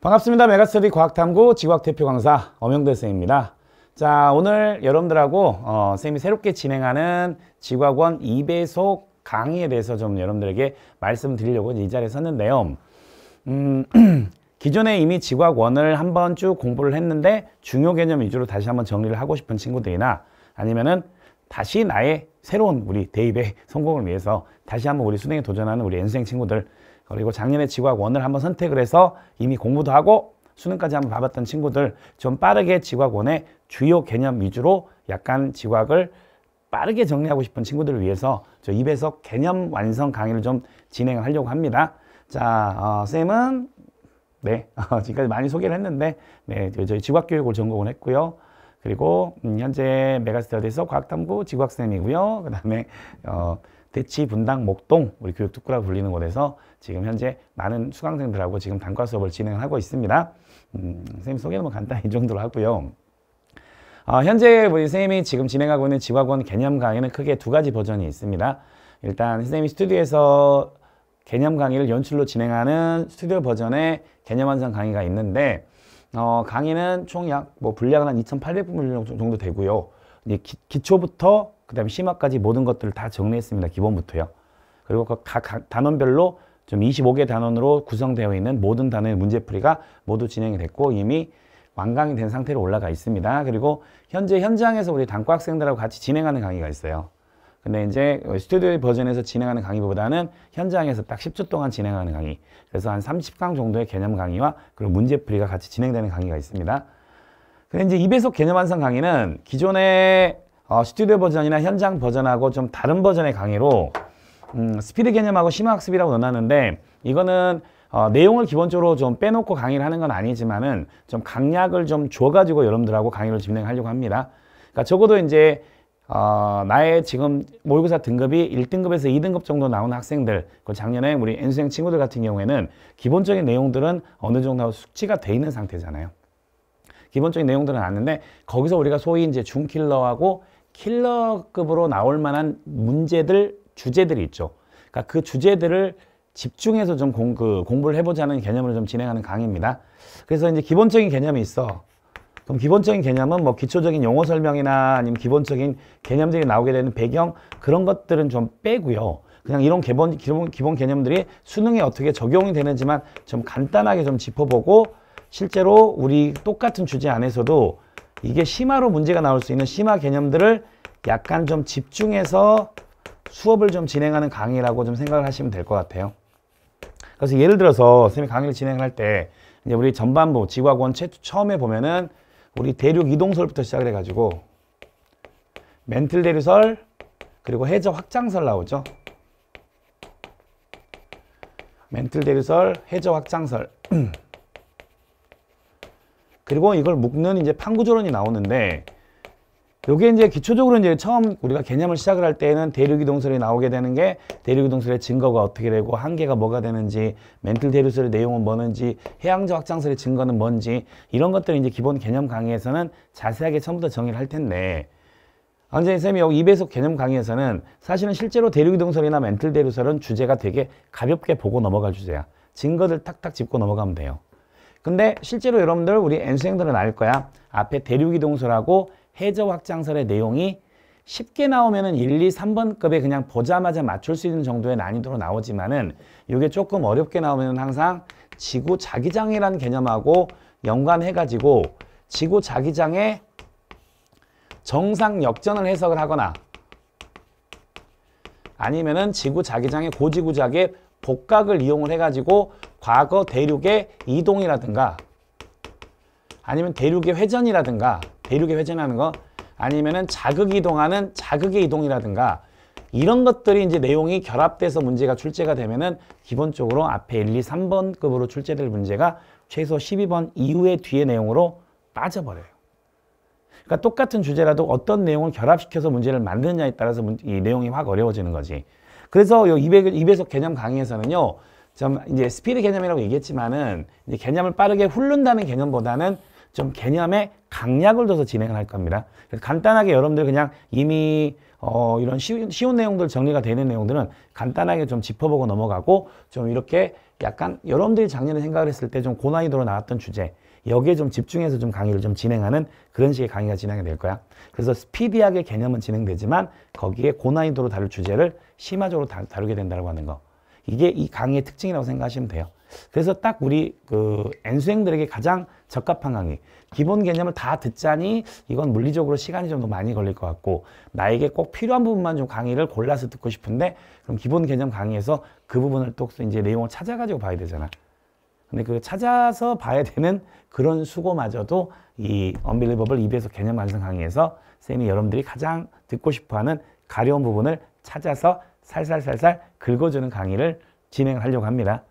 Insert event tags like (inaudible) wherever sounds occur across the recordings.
반갑습니다. 메가스터디 과학탐구 지구학 대표 강사 엄영대 생입니다 자, 오늘 여러분들하고 어, 선생님이 새롭게 진행하는 지구학원 2배속 강의에 대해서 좀 여러분들에게 말씀드리려고 이 자리에 섰는데요. 음, (clears throat) 기존에 이미 지구학원을 한 번 쭉 공부를 했는데 중요 개념 위주로 다시 한번 정리를 하고 싶은 친구들이나 아니면은 다시 나의 새로운 우리 대입의 (laughs) 성공을 위해서 다시 한번 우리 수능에 도전하는 우리 N생 친구들 그리고 작년에 지구학 원을 한번 선택을 해서 이미 공부도 하고 수능까지 한번 봐봤던 친구들 좀 빠르게 지구학 원의 주요 개념 위주로 약간 지구학을 빠르게 정리하고 싶은 친구들을 위해서 저 입에서 개념 완성 강의를 좀 진행을 하려고 합니다. 자, 어, 쌤은 네, (laughs) 어, 지금까지 많이 소개를 했는데 네, 저희 지구학교육을 전공을 했고요. 그리고 음, 현재 메가스터디에서 과학탐구 지구학쌤이고요. 그 다음에 어, 대치 분당 목동 우리 교육특구라 불리는 곳에서 지금 현재 많은 수강생들하고 지금 단과 수업을 진행하고 있습니다. 음, 선생님 소개는 뭐 간단히 이 정도로 하고요. 어, 현재 우리 선생님이 지금 진행하고 있는 지화권 개념 강의는 크게 두 가지 버전이 있습니다. 일단 선생님이 스튜디오에서 개념 강의를 연출로 진행하는 스튜디오 버전의 개념 완성 강의가 있는데 어, 강의는 총 약 뭐 분량은 한 2,800분 정도 되고요. 기, 초부터 그다음에 심화까지 모든 것들을 다 정리했습니다. 기본부터요. 그리고 그 각 단원별로 좀 25개 단원으로 구성되어 있는 모든 단원의 문제풀이가 모두 진행이 됐고 이미 완강이 된 상태로 올라가 있습니다. 그리고 현재 현장에서 우리 단과 학생들하고 같이 진행하는 강의가 있어요. 근데 이제 스튜디오 버전에서 진행하는 강의보다는 현장에서 딱 10초 동안 진행하는 강의 그래서 한 30강 정도의 개념 강의와 그리고 문제풀이가 같이 진행되는 강의가 있습니다. 근데 이제 2배속 개념 완성 강의는 기존의 어, 스튜디오 버전이나 현장 버전하고 좀 다른 버전의 강의로 음, 스피드 개념하고 심화학습이라고 넣어놨는데 이거는 어, 내용을 기본적으로 좀 빼놓고 강의를 하는 건 아니지만은 좀 강약을 좀 줘가지고 여러분들하고 강의를 진행하려고 합니다. 그러니까 적어도 이제 어, 나의 지금 모의고사 등급이 1등급에서 2등급 정도 나오는 학생들 그 작년에 우리 N수생 친구들 같은 경우에는 기본적인 내용들은 어느 정도 숙지가 돼 있는 상태잖아요. 기본적인 내용들은 아는데 거기서 우리가 소위 이제 중킬러하고 킬러급으로 나올 만한 문제들, 주제들이 있죠. 그러니까 그 주제들을 집중해서 좀 공, 그 공부를 해보자는 개념으로 좀 진행하는 강의입니다. 그래서 이제 기본적인 개념이 있어. 그럼 기본적인 개념은 뭐 기초적인 용어 설명이나 아니면 기본적인 개념들이 나오게 되는 배경 그런 것들은 좀 빼고요. 그냥 이런 기본, 기본, 기본 개념들이 수능에 어떻게 적용이 되는지만 좀 간단하게 좀 짚어보고 실제로 우리 똑같은 주제 안에서도 이게 심화로 문제가 나올 수 있는 심화 개념들을 약간 좀 집중해서 수업을 좀 진행하는 강의라고 좀 생각을 하시면 될 것 같아요. 그래서 예를 들어서 선생님이 강의를 진행할 때 이제 우리 전반부 지구학원 최, 처음에 보면은 우리 대륙 이동설부터 시작을 해가지고 멘틀 대류설 그리고 해저 확장설 나오죠. 멘틀 대류설, 해저 확장설 (clears throat) 그리고 이걸 묶는 이제 판구조론이 나오는데 요게 이제 기초적으로 이제 처음 우리가 개념을 시작을 할 때에는 대륙이동설이 나오게 되는 게 대륙이동설의 증거가 어떻게 되고 한계가 뭐가 되는지 멘틀 대륙설의 내용은 뭐는지 해양자 확장설의 증거는 뭔지 이런 것들을 이제 기본 개념 강의에서는 자세하게 처음부터 정의를 할 텐데 언제 선생님이 여기 2배속 개념 강의에서는 사실은 실제로 대륙이동설이나 멘틀 대륙설은 주제가 되게 가볍게 보고 넘어갈 주제야. 증거들 탁탁 짚고 넘어가면 돼요. 근데 실제로 여러분들 우리 n 수생들은알 거야. 앞에 대륙이동설하고 해저 확장설의 내용이 쉽게 나오면은 1, 2, 3번급에 그냥 보자마자 맞출 수 있는 정도의 난이도로 나오지만은 이게 조금 어렵게 나오면 항상 지구 자기장이라는 개념하고 연관해가지고 지구 자기장의 정상 역전을 해석을 하거나 아니면은 지구 자기장의 고지구작의 복각을 이용을 해가지고 과거 대륙의 이동이라든가 아니면 대륙의 회전이라든가 대륙의 회전하는 거 아니면은 자극이 동하는 자극의 이동이라든가 이런 것들이 이제 내용이 결합돼서 문제가 출제가 되면은 기본적으로 앞에 1, 2, 3번급으로 출제될 문제가 최소 12번 이후에 뒤에 내용으로 빠져버려요. 그러니까 똑같은 주제라도 어떤 내용을 결합시켜서 문제를 만드느냐에 따라서 이 내용이 확 어려워지는 거지. 그래서 이 200, 2 0 0석 개념 강의에서는요. 좀 이제 스피드 개념이라고 얘기했지만은 이제 개념을 빠르게 훑는다는 개념보다는 좀 개념에 강약을 둬서 진행을 할 겁니다. 그래서 간단하게 여러분들 그냥 이미 어 이런 쉬운, 쉬운 내용들 정리가 되는 내용들은 간단하게 좀 짚어보고 넘어가고 좀 이렇게 약간 여러분들이 작년에 생각을 했을 때 좀 고난이도로 나왔던 주제 여기에 좀 집중해서 좀 강의를 좀 진행하는 그런 식의 강의가 진행이 될 거야. 그래서 스피디하게 개념은 진행되지만 거기에 고난이도로 다룰 주제를 심화적으로 다, 다루게 된다고 하는 거. 이게 이 강의의 특징이라고 생각하시면 돼요. 그래서 딱 우리 그 N수행들에게 가장 적합한 강의. 기본 개념을 다 듣자니 이건 물리적으로 시간이 좀 더 많이 걸릴 것 같고 나에게 꼭 필요한 부분만 좀 강의를 골라서 듣고 싶은데 그럼 기본 개념 강의에서 그 부분을 또 이제 내용을 찾아가지고 봐야 되잖아. 근데 그 찾아서 봐야 되는 그런 수고마저도 이 언빌리버블 입에서 개념 완성 강의에서 쌤이 여러분들이 가장 듣고 싶어하는 가려운 부분을 찾아서 살살살살 긁어주는 강의를 진행하려고 합니다.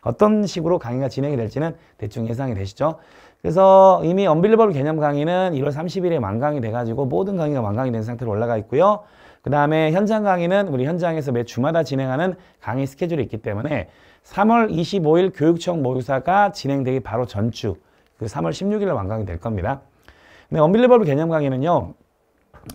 어떤 식으로 강의가 진행이 될지는 대충 예상이 되시죠? 그래서 이미 언빌리버블 개념 강의는 1월 30일에 완강이 돼가지고 모든 강의가 완강이 된 상태로 올라가 있고요. 그 다음에 현장 강의는 우리 현장에서 매 주마다 진행하는 강의 스케줄이 있기 때문에 3월 25일 교육청 모의사가 진행되기 바로 전주 그 3월 16일에 완강이 될 겁니다. 근데 언빌리버블 개념 강의는요.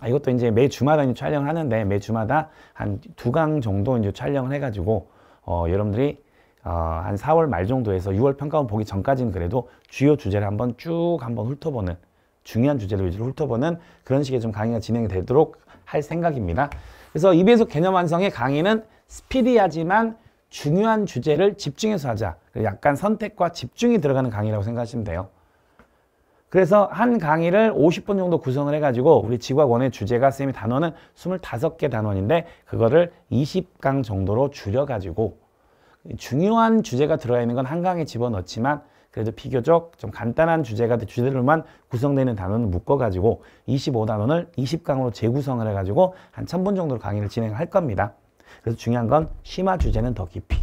아, 이것도 이제 매 주마다 이제 촬영을 하는데 매 주마다 한 두 강 정도 이제 촬영을 해가지고 어, 여러분들이 어, 한 4월 말 정도에서 6월 평가원 보기 전까지는 그래도 주요 주제를 한번 쭉 한번 훑어보는 중요한 주제를 위주로 훑어보는 그런 식의 좀 강의가 진행이 되도록 할 생각입니다. 그래서 이비에서 개념 완성의 강의는 스피디하지만 중요한 주제를 집중해서 하자. 약간 선택과 집중이 들어가는 강의라고 생각하시면 돼요. 그래서 한 강의를 50분 정도 구성을 해가지고 우리 지구학원의 주제가 쌤이 단원은 25개 단원인데 그거를 20강 정도로 줄여가지고 중요한 주제가 들어가 있는 건 한 강에 집어넣지만 그래도 비교적 좀 간단한 주제가 주제로만 구성되는 단원을 묶어가지고 25단원을 20강으로 재구성을 해가지고 한 1000분 정도로 강의를 진행할 겁니다. 그래서 중요한 건 심화 주제는 더 깊이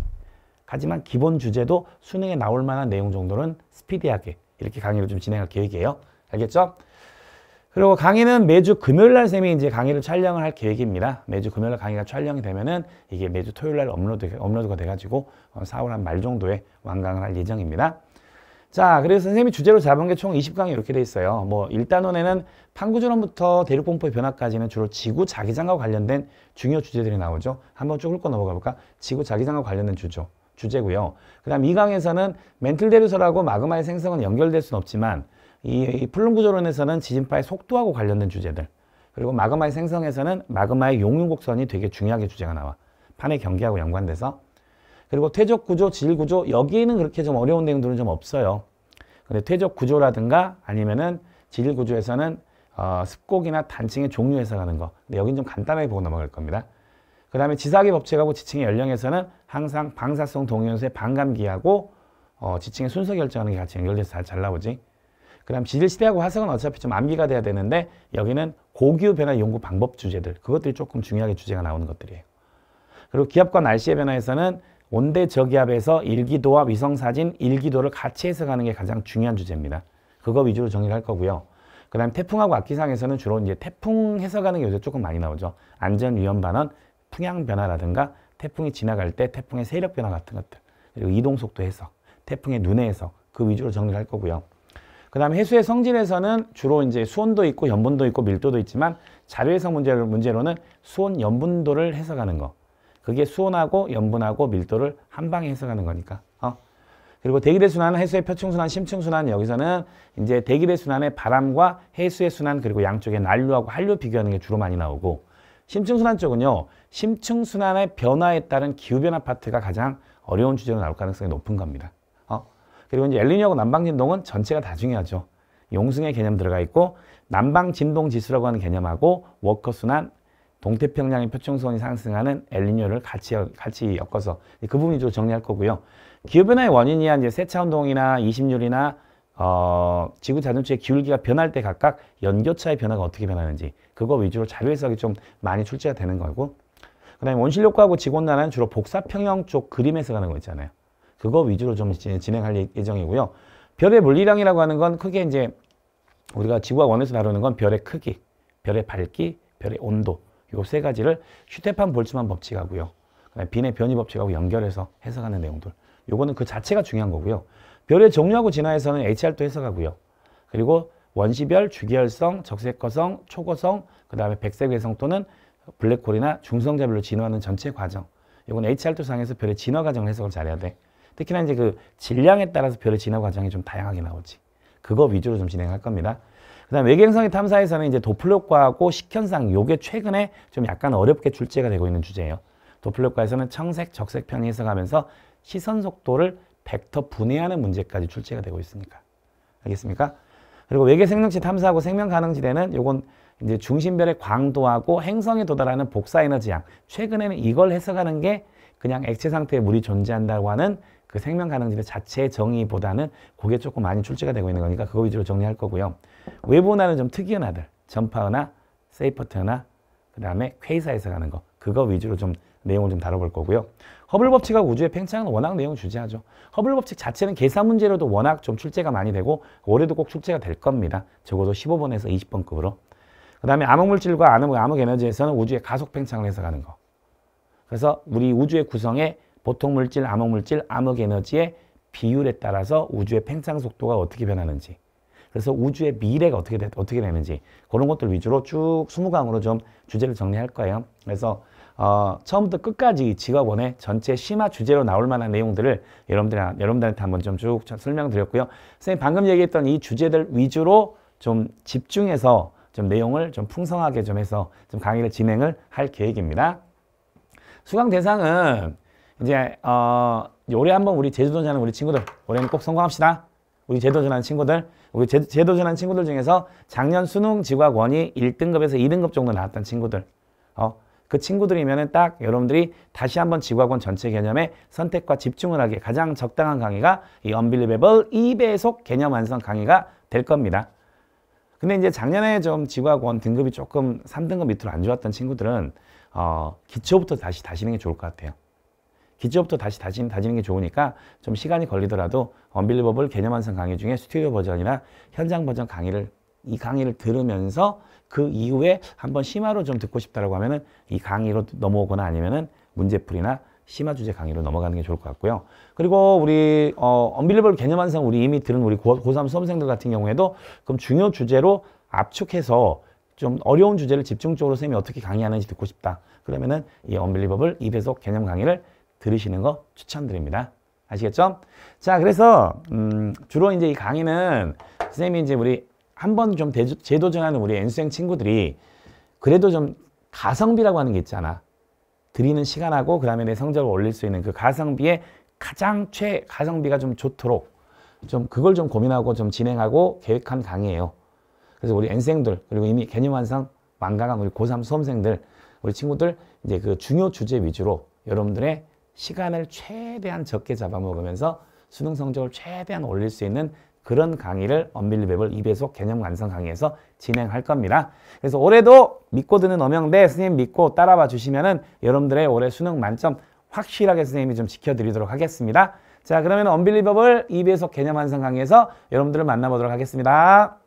하지만 기본 주제도 수능에 나올 만한 내용 정도는 스피디하게 이렇게 강의를 좀 진행할 계획이에요. 알겠죠? 그리고 강의는 매주 금요일 날 쌤이 이제 강의를 촬영을 할 계획입니다. 매주 금요일 날 강의가 촬영이 되면은 이게 매주 토요일 날 업로드, 업로드가 돼가지고 4월 어, 한말 정도에 완강을 할 예정입니다. 자, 그래서 선생님이 주제로 잡은 게 총 20강이 이렇게 돼 있어요. 뭐 1단원에는 판구전원부터 대륙공포의 변화까지는 주로 지구 자기장과 관련된 중요 주제들이 나오죠. 한번 쭉 훑고 넘어가 볼까? 지구 자기장과 관련된 주죠. 주제고요. 그 다음 2강에서는 멘틀대류설하고 마그마의 생성은 연결될 수는 없지만 이, 이 플룸구조론에서는 지진파의 속도하고 관련된 주제들 그리고 마그마의 생성에서는 마그마의 용융곡선이 되게 중요하게 주제가 나와. 판의 경계하고 연관돼서 그리고 퇴적구조, 질구조 여기에는 그렇게 좀 어려운 내용들은 좀 없어요. 근데 퇴적구조라든가 아니면은 질구조에서는 어, 습곡이나 단층의 종류 에서가는거 근데 여긴 좀 간단하게 보고 넘어갈 겁니다. 그 다음에 지사기 법칙하고 지층의 연령에서는 항상 방사성 동위원소의 반감기하고 어, 지층의 순서 결정하는 게 같이 연결돼서 잘, 잘 나오지. 그 다음 지질시대하고 화석은 어차피 좀 암기가 돼야 되는데 여기는 고기후 변화 연구 방법 주제들 그것들이 조금 중요하게 주제가 나오는 것들이에요. 그리고 기압과 날씨의 변화에서는 온대 저기압에서 일기도와 위성사진 일기도를 같이 해석하는 게 가장 중요한 주제입니다. 그거 위주로 정리를 할 거고요. 그 다음에 태풍하고 악기상에서는 주로 이제 태풍 해석하는 게 요새 조금 많이 나오죠. 안전위험반원, 풍향 변화라든가 태풍이 지나갈 때 태풍의 세력 변화 같은 것들 그리고 이동 속도 해석, 태풍의 눈에 해석 그 위주로 정리할 를 거고요. 그 다음에 해수의 성질에서는 주로 이제 수온도 있고 염분도 있고 밀도도 있지만 자료 해석 문제로, 문제로는 수온 염분도를 해석하는 거 그게 수온하고 염분하고 밀도를 한 방에 해석하는 거니까 어? 그리고 대기대 순환 해수의 표층순환, 심층순환 여기서는 이제 대기대 순환의 바람과 해수의 순환 그리고 양쪽의 난류하고 한류 비교하는 게 주로 많이 나오고 심층순환 쪽은요. 심층순환의 변화에 따른 기후변화 파트가 가장 어려운 주제로 나올 가능성이 높은 겁니다. 어? 그리고 이제 엘리니하고 남방진동은 전체가 다 중요하죠. 용승의 개념 들어가 있고 남방진동지수라고 하는 개념하고 워커순환, 동태평양의 표층수이 상승하는 엘리뇨를 같이, 같이 엮어서 그 부분이 주로 정리할 거고요. 기후변화의 원인이 이제 세차운동이나 이심률이나 어, 지구 자전축의 기울기가 변할 때 각각 연교차의 변화가 어떻게 변하는지 그거 위주로 자료 해석이 좀 많이 출제가 되는 거고 그 다음에 원실력과하고 직원온난는 주로 복사평형 쪽 그림에서 가는 거 있잖아요. 그거 위주로 좀 진행할 예, 예정이고요. 별의 물리량이라고 하는 건 크게 이제 우리가 지구와 원에서 다루는 건 별의 크기, 별의 밝기, 별의 온도 요세 가지를 슈테판 볼츠만 법칙하고요. 그 다음에 빈의 변이 법칙하고 연결해서 해석하는 내용들. 요거는 그 자체가 중요한 거고요. 별의 종류하고 진화에서는 HR도 해석하고요. 그리고 원시별, 주기열성, 적색거성, 초거성, 그 다음에 백색외성 또는 블랙홀이나 중성자별로 진화하는 전체 과정. 이건 HR도 상에서 별의 진화 과정을 해석을 잘해야 돼. 특히나 이제 그 질량에 따라서 별의 진화 과정이 좀 다양하게 나오지. 그거 위주로 좀 진행할 겁니다. 그 다음 외계행성의 탐사에서는 이제 도플러과하고 식현상 요게 최근에 좀 약간 어렵게 출제가 되고 있는 주제예요. 도플러과에서는 청색, 적색 편이 해석하면서 시선 속도를 벡터 분해하는 문제까지 출제가 되고 있으니까. 알겠습니까? 그리고 외계 생명체 탐사하고 생명 가능지대는 요건 이제 중심별의 광도하고 행성에 도달하는 복사 에너지 양. 최근에는 이걸 해석하는 게 그냥 액체 상태에 물이 존재한다고 하는 그 생명 가능지대 자체의 정의보다는 그게 조금 많이 출제가 되고 있는 거니까 그거 위주로 정리할 거고요. 외부 은하는 좀 특이한 아들. 전파은하, 세이퍼트은하, 그 다음에 퀘이사에서 가는 거. 그거 위주로 좀 내용을 좀 다뤄볼 거고요. 허블 법칙과 우주의 팽창은 워낙 내용 을 주제하죠. 허블 법칙 자체는 계산 문제로도 워낙 좀 출제가 많이 되고 올해도 꼭 출제가 될 겁니다. 적어도 15번에서 20번급으로. 그 다음에 암흑물질과 암흑, 에너지에서는 우주의 가속 팽창을 해서 가는 거. 그래서 우리 우주의 구성에 보통 물질, 암흑물질, 암흑에너지의 비율에 따라서 우주의 팽창 속도가 어떻게 변하는지 그래서 우주의 미래가 어떻게, 되, 어떻게 되는지 그런 것들 위주로 쭉 20강으로 좀 주제를 정리할 거예요. 그래서 어, 처음부터 끝까지 직업원의 전체 심화 주제로 나올 만한 내용들을 여러분들, 여러분들한테 한번 좀 쭉 설명드렸고요. 선생님 방금 얘기했던 이 주제들 위주로 좀 집중해서 좀 내용을 좀 풍성하게 좀 해서 좀 강의를 진행을 할 계획입니다. 수강 대상은 이제 어, 올해 한번 우리 제주도전하는 우리 친구들 올해는 꼭 성공합시다. 우리 제도전한 친구들, 우리 제, 제도전한 친구들 중에서 작년 수능 직과원이 1등급에서 2등급 정도 나왔던 친구들, 어, 그 친구들이면 딱 여러분들이 다시 한번 지구학원 전체 개념에 선택과 집중을 하기에 가장 적당한 강의가 이 Unbelievable 2배속 개념 완성 강의가 될 겁니다. 근데 이제 작년에 좀 지구학원 등급이 조금 3등급 밑으로 안 좋았던 친구들은 어, 기초부터 다시 다시는 게 좋을 것 같아요. 기초부터 다시 다진, 다지는 게 좋으니까 좀 시간이 걸리더라도 언빌리버블 개념 완성 강의 중에 스튜디오 버전이나 현장 버전 강의를 이 강의를 들으면서 그 이후에 한번 심화로 좀 듣고 싶다라고 하면은 이 강의로 넘어오거나 아니면은 문제풀이나 심화 주제 강의로 넘어가는 게 좋을 것 같고요. 그리고 우리 어 언빌리블 개념 완성 우리 이미 들은 우리 고3 고 수험생들 같은 경우에도 그럼 중요 주제로 압축해서 좀 어려운 주제를 집중적으로 선생님이 어떻게 강의하는지 듣고 싶다. 그러면은 이 언빌리버블 2배속 개념 강의를 들으시는 거 추천드립니다. 아시겠죠? 자, 그래서 음 주로 이제 이 강의는 선생님이 이제 우리 한번 좀 재도전하는 우리 N수행 친구들이 그래도 좀 가성비라고 하는 게 있잖아. 드리는 시간하고 그 다음에 내 성적을 올릴 수 있는 그 가성비에 가장 최 가성비가 좀 좋도록 좀 그걸 좀 고민하고 좀 진행하고 계획한 강의예요. 그래서 우리 N생들 그리고 이미 개념 완성 완강한 우리 고3 수험생들 우리 친구들 이제 그 중요 주제 위주로 여러분들의 시간을 최대한 적게 잡아먹으면서 수능 성적을 최대한 올릴 수 있는 그런 강의를 언빌리 베블 2배속 개념 완성 강의에서 진행할 겁니다. 그래서 올해도 믿고 듣는 엄영대 선생님 믿고 따라와 주시면은 여러분들의 올해 수능 만점 확실하게 선생님이 좀 지켜드리도록 하겠습니다. 자 그러면 언빌리버블 2배속 개념 완성 강의에서 여러분들을 만나보도록 하겠습니다.